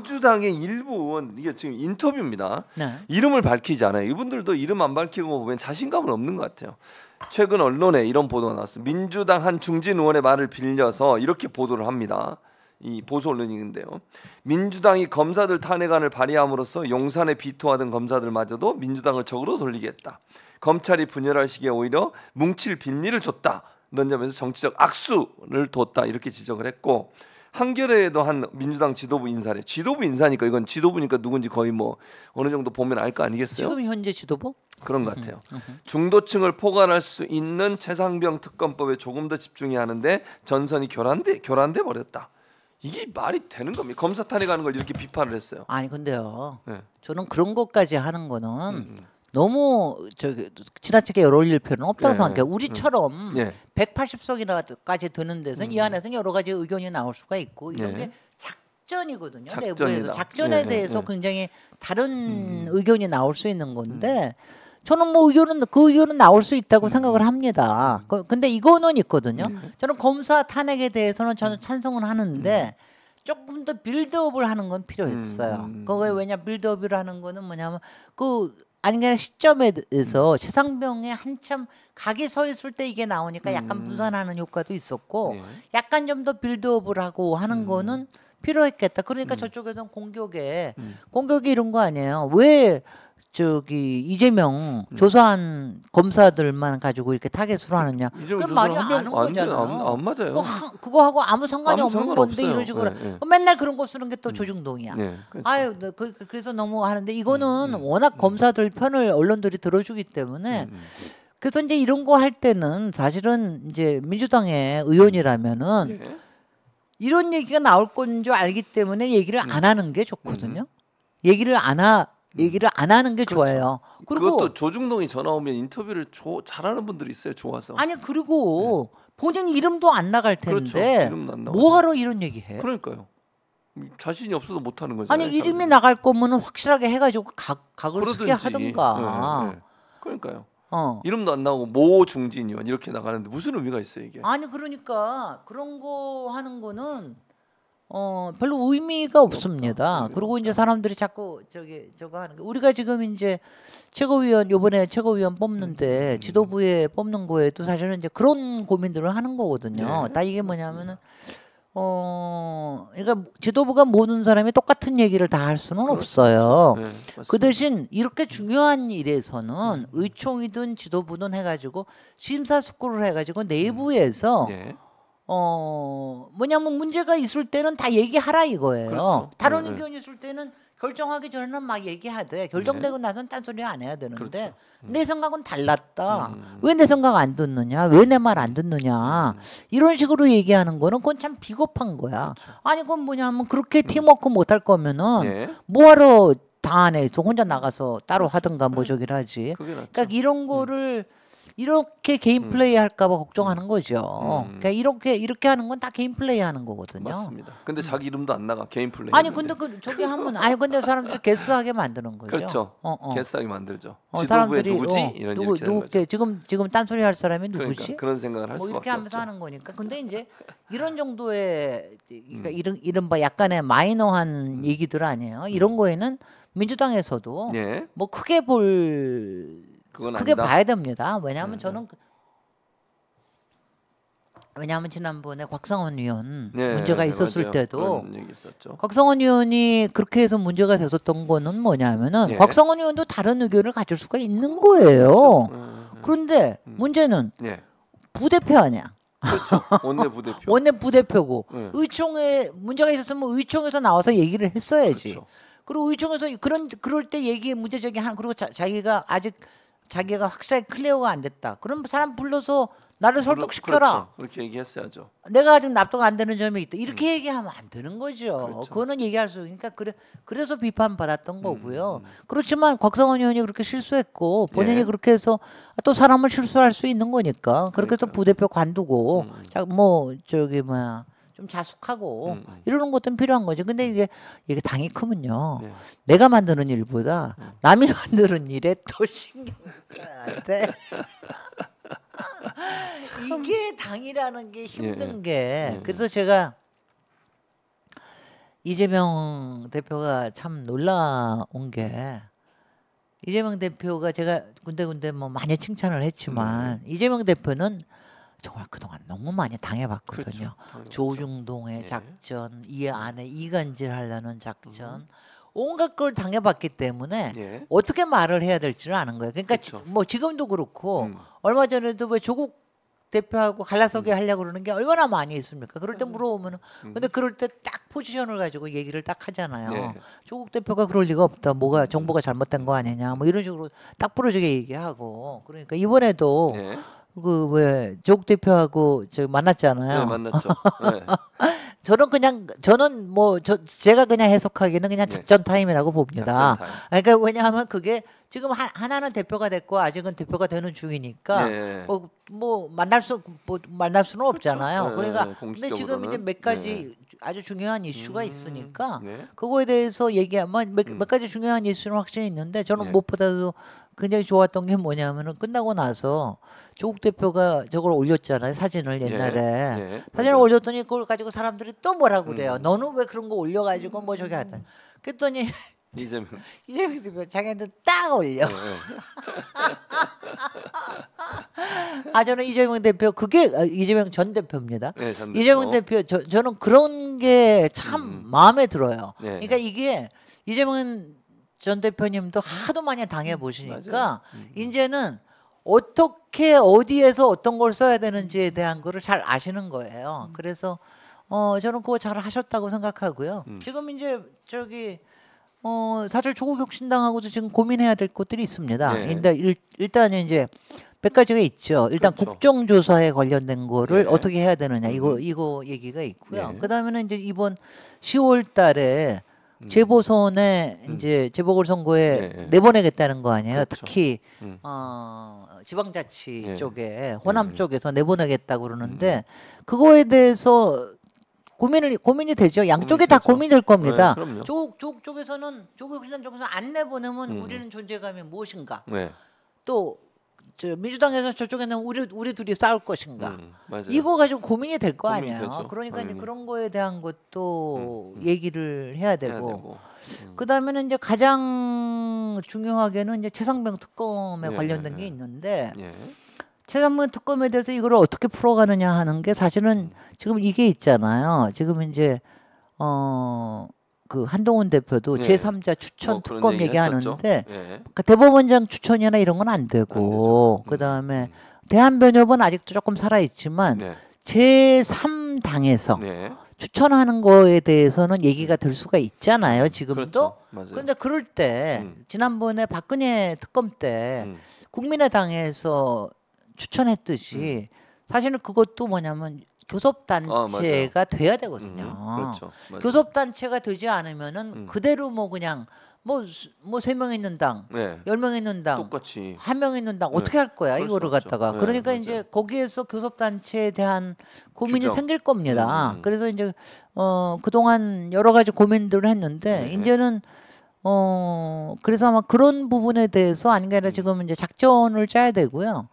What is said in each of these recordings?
민주당의 일부 의원 이게 지금 인터뷰입니다. 네. 이름을 밝히지 않아요. 이분들도 이름 안 밝히고 보면 자신감은 없는 것 같아요. 최근 언론에 이런 보도가 나왔어요. 민주당 한 중진 의원의 말을 빌려서 이렇게 보도를 합니다. 이 보수 언론인데요. 민주당이 검사들 탄핵안을 발의함으로써 용산에 비토하던 검사들마저도 민주당을 적으로 돌리겠다. 검찰이 분열할 시기에 오히려 뭉칠 빈리를 줬다. 이런 점에서 정치적 악수를 뒀다 이렇게 지적을 했고 한겨레에도 한 민주당 지도부 인사래. 지도부 인사니까 이건 지도부니까 누군지 거의 뭐 어느 정도 보면 알 거 아니겠어요? 지금 현재 지도부? 그런 것 같아요. 중도층을 포괄할 수 있는 최상병 특검법에 조금 더 집중해야 하는데 전선이 교란돼 교란돼 버렸다. 이게 말이 되는 겁니까? 검사 탄핵하는 걸 이렇게 비판을 했어요. 아니 근데요. 네. 저는 그런 것까지 하는 거는 음, 음. 너무 저 지나치게 열올릴 필요는 없다고 예. 생각해요. 음. 우리처럼 예. 180석이나까지 드는 데서 음. 이 안에서는 여러 가지 의견이 나올 수가 있고 이런 예. 게 작전이거든요. 작전이다. 내부에서 작전에 예, 예, 대해서 굉장히 다른 음. 의견이 나올 수 있는 건데 음. 저는 뭐 의견은 그 의견은 나올 수 있다고 음. 생각을 합니다. 그, 근데 이거는 있거든요. 저는 검사 탄핵에 대해서는 저는 찬성을 하는데 조금 더 빌드업을 하는 건 필요했어요. 음. 그거에 왜냐 빌드업이라는 거는 뭐냐면 그 아니면 시점에 대해서 세상병에 음. 한참 각이 서 있을 때 이게 나오니까 약간 음. 분산하는 효과도 있었고 네. 약간 좀 더 빌드업을 하고 하는 음. 거는 필요했겠다. 그러니까 저쪽에서는 공격에 공격이 이런 거 아니에요. 왜 저기 이재명 음. 조사한 검사들만 가지고 이렇게 타겟으로 그 하느냐? 그 말이 안 맞는 거잖아요. 안, 안 맞아요. 그거, 하, 그거 하고 아무 상관이 아무 없는 건데 이런 식으로 네, 네. 맨날 그런 거 쓰는 게또 음. 조중동이야. 네, 그렇죠. 아유, 그, 그 래서 너무 하는데 이거는 음, 음 워낙 음. 검사들 편을 언론들이 들어주기 때문에. 음, 그래서 이제 이런 거 할 때는 사실은 이제 민주당의 의원이라면은 예. 이런 얘기가 나올 건 줄 알기 때문에 얘기를 안 하는 게 좋거든요. 얘기를 안 하, 음. 얘기를 안 하는 게 그렇죠. 좋아요. 그리고 그것도 조중동이 전화 오면 인터뷰를 조, 잘하는 분들이 있어요. 좋아서. 아니 그리고 네. 본인 이름도 안 나갈 그렇죠. 텐데 그렇죠. 뭐하러 이런 얘기해? 그러니까요. 자신이 없어서 못 하는 거죠. 아니 이름이 사람이. 나갈 거면 확실하게 해가지고 각 각을 쓰게 하던가. 네, 네. 그러니까요. 어. 이름도 안 나오고 모중진 이원 이렇게 나가는데 무슨 의미가 있어요 이게? 아니 그러니까 그런 거 하는 거는 어 별로 의미가 없습니다. 아, 그리고 이제 네. 사람들이 자꾸 저기 저거 하는 게 우리가 지금 이제 최고위원 요번에 최고위원 뽑는데 음, 음, 음. 지도부에 뽑는 거에도 사실은 이제 그런 고민들을 하는 거거든요. 네. 다 이게 뭐냐면은 어 그러니까 지도부가 모든 사람이 똑같은 얘기를 다 할 수는 그렇죠. 없어요. 그렇죠. 네, 그 대신 이렇게 중요한 일에서는 의총이든 지도부든 해가지고 심사숙고를 해가지고 내부에서 네. 어 뭐냐면 문제가 있을 때는 다 얘기하라 이거예요. 그렇죠. 네, 다른 네, 의견이 있을 때는 결정하기 전에는 막 얘기하되 결정되고 네. 나선 딴소리 안 해야 되는데 그렇죠. 음. 내 생각은 달랐다. 음. 왜내 생각 안 듣느냐? 왜 내 말 안 듣느냐? 음. 이런 식으로 얘기하는 거는 그건 참 비겁한 거야. 그렇죠. 아니 그건 뭐냐면 그렇게 팀워크 음. 못할 거면은 네. 뭐하러 다 안에 혼자 나가서 따로 하든가 뭐 음. 저기를 하지. 그러니까 이런 음. 거를 이렇게 개인 음. 플레이 할까봐 걱정하는 음. 거죠. 음. 그러니까 이렇게 이렇게 하는 건다 개인 플레이 하는 거거든요. 맞습니다. 근데 자기 음. 이름도 안 나가 개인 플레이. 아니 근데 그 저기 한번 아니 근데 사람들이 개스하게 만드는 거죠. 그렇죠. 어, 어. 개스하게 만들죠. 어, 사람들이 누구지 어, 이런 누구 누구 거죠. 그 지금 지금 딴소리 할 사람이 그러니까 누구지? 그러니까, 그런 생각을 할 뭐 수밖에 이렇게 하면서 없죠. 하는 거니까. 근데 이제 이런 정도의 그러니까 음. 이런 이른바 약간의 마이너한 얘기들 아니에요. 이런 거에는 민주당에서도 예. 뭐 크게 볼 그게 아니다. 봐야 됩니다. 왜냐하면 네. 저는 네. 왜냐하면 지난번에 곽성원 의원 네, 문제가 네, 있었을 맞아요. 때도 곽성원 의원이 그렇게 해서 문제가 됐었던 거는 뭐냐면은 네. 곽성원 의원도 다른 의견을 가질 수가 있는 거예요. 그렇죠. 음, 음. 그런데 음. 문제는 예. 부대표 아니야. 그렇죠. 원내 부대표. 원내 부대표고 네. 의총에 문제가 있었으면 의총에서 나와서 얘기를 했어야지. 그렇죠. 그리고 의총에서 그런 그럴 때 얘기에 문제적인 한 그리고 자, 자기가 아직 자기가 확실하게 클리어가 안 됐다. 그럼 사람 불러서 나를 설득시켜라. 그렇죠. 그렇게 얘기했어야죠. 내가 아직 납득 안 되는 점이 있다. 이렇게 음. 얘기하면 안 되는 거죠. 그렇죠. 그거는 얘기할 수 그러니까 그래 그래서 비판받았던 음. 거고요. 그렇지만 곽성원 의원이 그렇게 실수했고 본인이 예. 그렇게 해서 또 사람을 실수할 수 있는 거니까 그렇게 그러니까요. 해서 부대표 관두고 음. 자뭐 저기 뭐야 좀 자숙하고 음, 음. 이러는 것도 필요한 거죠. 근데 이게 이게 당이 크면요. 네. 내가 만드는 일보다 음. 남이 만드는 일에 더 신경 써야 돼. 이게 당이라는 게 힘든 예. 게 예. 예. 그래서 제가 이재명 대표가 참 놀라운 게 이재명 대표가 제가 군데군데 뭐 많이 칭찬을 했지만 네. 이재명 대표는 정말 그동안 너무 많이 당해봤거든요. 그렇죠. 조중동의 예. 작전, 이 음. 안에 이간질 하려는 작전, 음. 온갖 걸 당해봤기 때문에 예. 어떻게 말을 해야 될지를 아는 거예요. 그러니까 그렇죠. 지, 뭐 지금도 그렇고 음. 얼마 전에도 왜 조국 대표하고 갈라서게 음. 하려고 그러는 게 얼마나 많이 있습니까? 그럴 때 음. 물어보면 은 음. 근데 그럴 때 딱 포지션을 가지고 얘기를 딱 하잖아요. 네. 조국 대표가 그럴 리가 없다. 뭐가 정보가 잘못된 거 아니냐. 뭐 이런 식으로 딱 부러지게 얘기하고 그러니까 이번에도 네. 그왜조 대표하고 저 만났잖아요. 네, 만났죠. 네. 저는 그냥 저는 뭐 저 제가 그냥 해석하기는 그냥 네. 작전 타임이라고 봅니다. 작전 타임. 그러니까 왜냐하면 그게 지금 하, 하나는 대표가 됐고 아직은 대표가 되는 중이니까 네. 뭐, 뭐 만날 수뭐 만날 수는 그렇죠. 없잖아요. 그렇죠. 그러니까 근데 지금 이제 몇 가지 네. 아주 중요한 이슈가 음, 있으니까 그거에 대해서 얘기하면 몇, 음. 몇 가지 중요한 이슈는 확실히 있는데 저는 무엇보다도 굉장히 좋았던 게 뭐냐면은 끝나고 나서 조국 대표가 저걸 올렸잖아요 사진을 예. 옛날에 예, 예, 사진을 맞아 올렸더니 그걸 가지고 사람들이 또 뭐라 그래요 음. 너는 왜 그런 거 올려가지고 뭐 저기 하다 음. 그랬더니 이재명 이재명 대표 자기한테 딱 올려 네. 아 저는 이재명 대표 그게 아, 이재명 전 대표입니다 네, 전 대표. 이재명 대표 저, 저는 그런 게참 음. 마음에 들어요 네. 그러니까 이게 이재명 전 대표님도 하도 많이 당해 음, 보시니까 음, 음, 이제는 어떻게 어디에서 어떤 걸 써야 되는지에 대한 거를 잘 아시는 거예요. 음. 그래서 어 저는 그거 잘 하셨다고 생각하고요. 음. 지금 이제 저기 어 사실 조국혁신당하고도 지금 고민해야 될 것들이 있습니다. 네. 일단 일단 이제 몇 가지가 있죠. 일단 그렇죠. 국정조사에 관련된 거를 네. 어떻게 해야 되느냐 이거 음. 이거 얘기가 있고요. 네. 그다음에는 이제 이번 10월달에 재보선에 음. 이제 재보궐 선거에 네, 내보내겠다는 거 아니에요? 그렇죠. 특히 음. 어, 지방자치 네. 쪽에 호남 네. 쪽에서 내보내겠다고 그러는데 음. 그거에 대해서 고민을 고민이 되죠. 양쪽에 다 그렇죠. 고민될 겁니다. 쪽, 쪽 쪽에서는 조국 신당 쪽에서 안 내보내면 우리는 존재감이 무엇인가? 또저 민주당에서 저쪽에는 우리 우리 둘이 싸울 것인가 음, 이거 가지고 고민이 될 거아니야 되죠, 그러니까 당 이제 그런 거에 대한 것도 음, 음. 얘기를 해야 되고, 해야 되고. 음. 그다음에는 이제 가장 중요하게는 이제 최상병 특검에 예, 관련된 예, 게 예. 있는데 예. 최상병 특검에 대해서 이걸 어떻게 풀어가느냐 하는 게 사실은 음. 지금 이게 있잖아요. 지금 이제 어. 그 한동훈 대표도 예. 제3자 추천 뭐 특검 얘기하는데 예. 그러니까 대법원장 추천이나 이런 건 안 되고 안 음. 그다음에 음. 대한변협은 아직도 조금 살아 있지만 예. 제3당에서 예. 추천하는 거에 대해서는 얘기가 될 수가 있잖아요 지금도 그렇죠. 근데 그럴 때 음. 지난번에 박근혜 특검 때 음. 국민의당에서 추천했듯이 음. 사실은 그것도 뭐냐면 교섭단체가 어, 돼야 되거든요. 음, 그렇죠. 맞아 교섭단체가 되지 않으면은 음. 그대로 뭐 그냥 뭐뭐세명 있는 당, 1 0명 있는 당, 똑같이 한명 있는 당 네. 어떻게 네. 할 거야 이거를 갖다가 네, 그러니까 맞아 이제 거기에서 교섭단체에 대한 고민이 주정. 생길 겁니다. 음. 음, 음. 그래서 이제 어그 동안 여러 가지 고민들을 했는데 네. 이제는 어 그래서 아마 그런 부분에 대해서 아닌가 아니라 음. 지금 이제 작전을 짜야 되고요.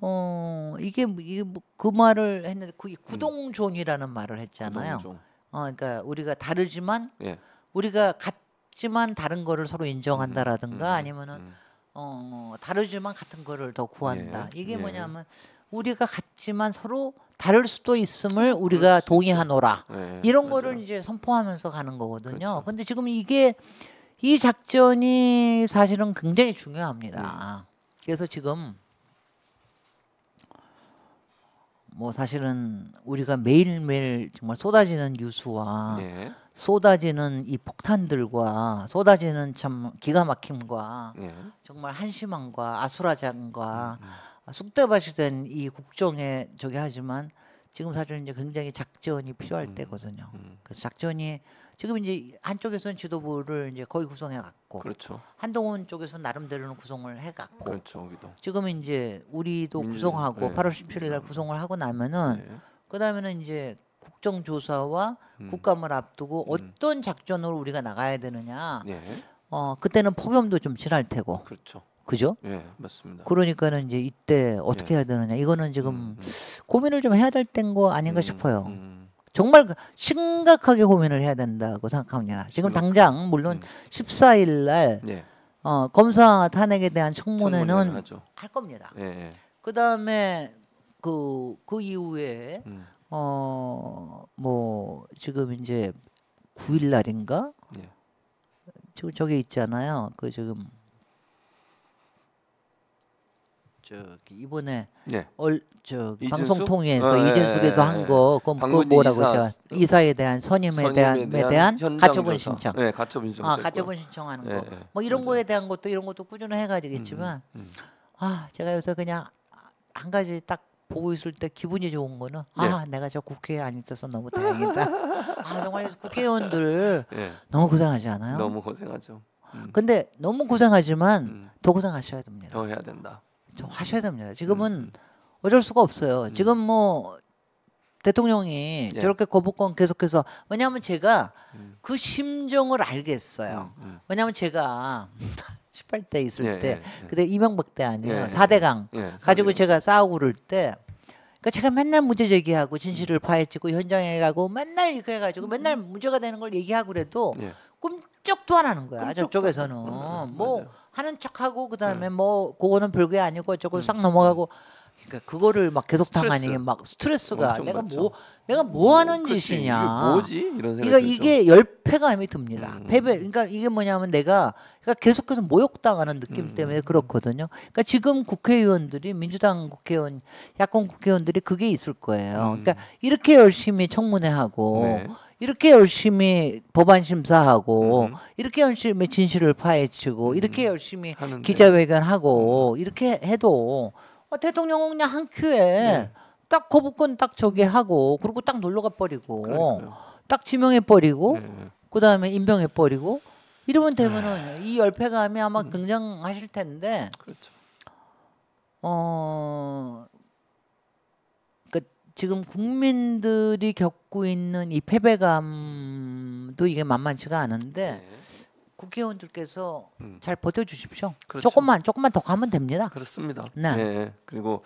어 이게 뭐, 이게 뭐그 말을 했는데 그 음. 구동존이라는 말을 했잖아요. 구동존. 어 그러니까 우리가 다르지만 예. 우리가 같지만 다른 거를 서로 인정한다라든가 음, 음, 음, 아니면은 음. 어 다르지만 같은 거를 더 구한다. 예. 이게 예. 뭐냐면 우리가 같지만 서로 다를 수도 있음을 우리가 동의하노라 예, 예. 이런 거를 맞아요. 이제 선포하면서 가는 거거든요. 그렇 근데 지금 이게 이 작전이 사실은 굉장히 중요합니다. 그래서 지금 뭐 사실은 우리가 매일매일 정말 쏟아지는 뉴스와 예. 쏟아지는 이 폭탄들과 쏟아지는 참 기가 막힘과 예. 정말 한심함과 아수라장과 음. 음. 쑥대밭이 된이 국정에 저게 하지만 지금 사실 은 이제 굉장히 작전이 필요할 음. 때거든요. 음. 그래서 작전이 지금 이제 한쪽에서는 지도부를 이제 거의 구성해 갔고 있고 그렇죠. 한동훈 쪽에서 나름대로는 구성을 해갖고 그렇죠. 우리도. 지금 이제 우리도 민주, 구성하고 네. 8월 17일 날 구성을 하고 나면은 네. 그다음에는 이제 국정조사와 음. 국감을 앞두고 음. 어떤 작전으로 우리가 나가야 되느냐. 예. 어 그때는 폭염도 좀 지날 테고. 그렇죠. 그죠? 예, 맞습니다. 그러니까는 이제 이때 어떻게 예. 해야 되느냐. 이거는 지금 음, 음. 고민을 좀 해야 될 때인 거 아닌가 음, 싶어요. 음, 정말 심각하게 고민을 해야 된다고 생각합니다. 지금 당장 물론 음. 14일 날 네. 어, 검사 탄핵에 대한 청문회는 할 겁니다. 예, 예. 그다음에 그그 그 이후에 음. 어뭐 지금 이제 9일 날인가? 예. 지 저기 있잖아요. 그 지금 저기 이번에 네. 얼, 저 방송 통해서 아, 이준숙에서 예, 한거 예, 그거 뭐라고 저 이사에 대한 선임에 대한, 에 대한 가처분 신청. 네, 가처분 신청. 아, 가처분 신청하는 예, 거. 예. 뭐 이런 거에 대한 것도 이런 것도 꾸준히 해 가지겠지만 음, 음. 아, 제가 요새 그냥 한 가지 딱 보고 있을 때 기분이 좋은 거는 아 네. 내가 저 국회에 안 있어서 너무 다행이다. 아 정말 국회의원들 네. 너무 고생하지 않아요? 너무 고생하죠. 음. 근데 너무 고생하지만 음. 더 고생하셔야 됩니다. 더 해야 된다. 좀 하셔야 됩니다. 지금은 음, 음. 어쩔 수가 없어요. 음. 지금 뭐 대통령이 예. 저렇게 거부권 계속해서 왜냐하면 제가 음. 그 심정을 알겠어요. 음, 음. 왜냐하면 제가 18대 있을 예, 때 예, 예, 그때 이명박 때 아니에요. 4대강 예, 예, 가지고 제가 싸우고 그럴 때 그러니까 제가 맨날 문제 제기하고 진실을 파헤치고 현장에 가고 맨날 이렇게 해가지고 맨날 문제가 되는 걸 얘기하고 그래도 꿈 쪽짝도안 하는 거야. 저쪽에서는 뭐맞아 하는 척하고 그다음에 네. 뭐 그거는 별게 아니고 저거 음. 싹 넘어가고 음. 그러니까 그거를 막 계속 스트레스. 당하니 막 스트레스가 내가 맞죠. 뭐 내가 뭐 하는 뭐, 그치, 짓이냐. 이게 뭐지? 이런 생각이 그러니까 이게 열패감이 듭니다. 음. 패배. 그러니까 이게 뭐냐면 내가 그러니까 계속해서 모욕당하는 느낌 음. 때문에 그렇거든요. 그러니까 지금 국회의원들이 민주당 국회의원, 야권 국회의원들이 그게 있을 거예요. 음. 그러니까 이렇게 열심히 청문회하고 네. 이렇게 열심히 법안 심사하고 음. 이렇게 열심히 진실을 파헤치고 이렇게 음. 열심히 하는데. 기자회견하고 음. 이렇게 해도 어, 대통령 그냥 한 큐에 네. 딱 거부권 딱 저기 하고 그리고 딱 놀러 가 버리고 딱 지명해 버리고 네. 그다음에 임명해 버리고 이러면 네. 되면은 이 열패감이 아마 음. 굉장하실 텐데 그렇죠. 어그 그러니까 지금 국민들이 겪고 있는 이 패배감도 이게 만만치가 않은데 네. 국회의원들께서 음. 잘 버텨 주십시오. 그렇죠. 조금만 조금만 더 가면 됩니다. 그렇습니다. 네. 네. 그리고